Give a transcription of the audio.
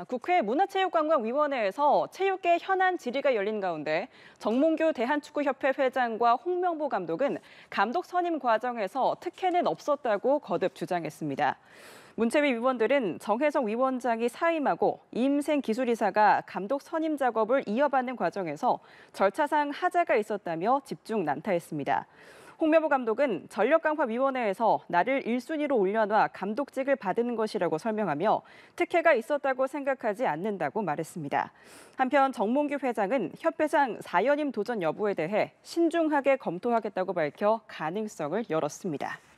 아, 국회 문화체육관광위원회에서 체육계 현안 질의가 열린 가운데 정몽규 대한축구협회 회장과 홍명보 감독은 감독 선임 과정에서 특혜는 없었다고 거듭 주장했습니다. 문체위 위원들은 정혜성 위원장이 사임하고 임생 기술이사가 감독 선임 작업을 이어받는 과정에서 절차상 하자가 있었다며 집중 난타했습니다. 홍명보 감독은 전력강화위원회에서 나를 1순위로 올려놔 감독직을 받은 것이라고 설명하며 특혜가 있었다고 생각하지 않는다고 말했습니다. 한편 정몽규 회장은 협회장 4연임 도전 여부에 대해 신중하게 검토하겠다고 밝혀 가능성을 열었습니다.